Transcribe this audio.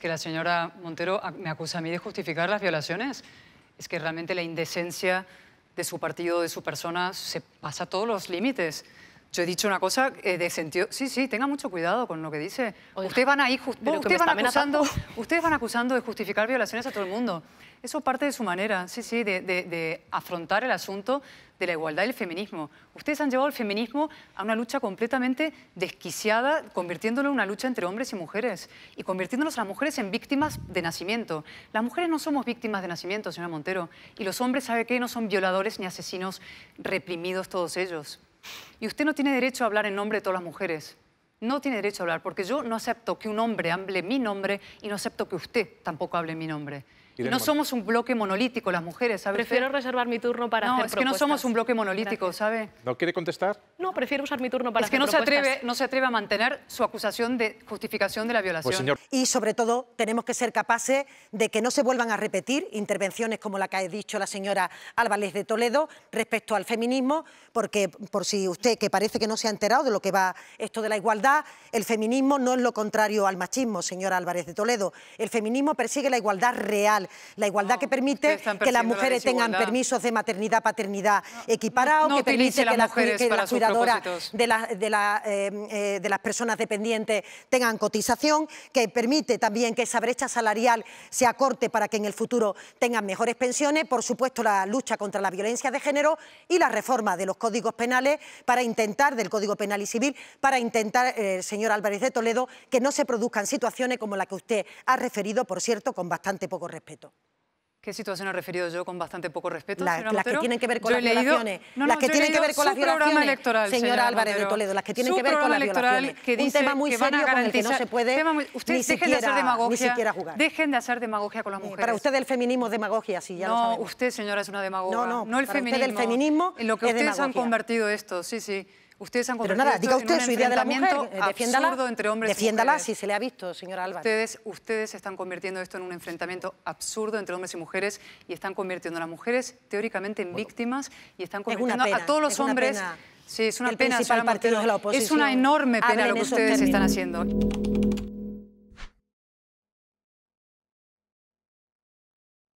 Es que la señora Montero me acusa a mí de justificar las violaciones. Es que realmente la indecencia de su partido, de su persona, se pasa todos los límites. Yo he dicho una cosa eh, de sentido... Sí, sí, tenga mucho cuidado con lo que dice. ustedes van ahí... ustedes, van acusando, ustedes van acusando de justificar violaciones a todo el mundo. Eso parte de su manera, sí, sí, de, afrontar el asunto de la igualdad y el feminismo. Ustedes han llevado el feminismo a una lucha completamente desquiciada, convirtiéndolo en una lucha entre hombres y mujeres y convirtiéndonos a las mujeres en víctimas de nacimiento. Las mujeres no somos víctimas de nacimiento, señora Montero, y los hombres, ¿sabe qué? No son violadores ni asesinos reprimidos todos ellos. Y usted no tiene derecho a hablar en nombre de todas las mujeres. No tiene derecho a hablar, porque yo no acepto que un hombre hable mi nombre y no acepto que usted tampoco hable mi nombre. Y no somos un bloque monolítico las mujeres, ¿sabe? Prefiero reservar mi turno para no, hacer No, es que no somos un bloque monolítico, ¿sabe? ¿No quiere contestar? No, prefiero usar mi turno para Es que no se, atreve, no se atreve a mantener su acusación de justificación de la violación. Pues, y sobre todo tenemos que ser capaces de que no se vuelvan a repetir intervenciones como la que ha dicho la señora Álvarez de Toledo respecto al feminismo, porque por si usted que parece que no se ha enterado de lo que va esto de la igualdad, el feminismo no es lo contrario al machismo, señora Álvarez de Toledo. El feminismo persigue la igualdad real, la igualdad que permite que las mujeres tengan permisos de maternidad, paternidad equiparados, que permite que las, mujeres eh, eh, de, las personas dependientes tengan cotización, que permite también que esa brecha salarial se acorte para que en el futuro tengan mejores pensiones, por supuesto la lucha contra la violencia de género y la reforma de los códigos penales para intentar, del Código Penal y Civil, para intentar, eh, señor Álvarez de Toledo, que no se produzcan situaciones como la que usted ha referido, por cierto, con bastante poco respeto. ¿Qué situación he referido yo con bastante poco respeto? La, las que tienen que ver con las violaciones. las que tienen que ver con las violaciones. señora, Álvarez de Toledo, las que tienen que ver con las violaciones. Que un tema muy serio con el que no se puede ni, siquiera, de hacer demagogia, jugar. Dejen de hacer demagogia con las eh, mujeres. Para usted el feminismo es demagogia, sí, ya no, lo No, usted, señora, es una demagoga. No, no, no el feminismo. Usted el feminismo en lo que ustedes han convertido esto, sí, sí. Ustedes han Pero nada, diga usted su idea de la mujer, eh, defiéndala, entre hombres defiéndala y mujeres. si se le ha visto, señora Álvarez. Ustedes, ustedes están convirtiendo esto en un enfrentamiento absurdo entre hombres y mujeres y están convirtiendo a las mujeres teóricamente en víctimas y están convirtiendo a todos los hombres... Sí, es una el pena. Principal partido de la oposición. Es una enorme pena lo que ustedes están haciendo.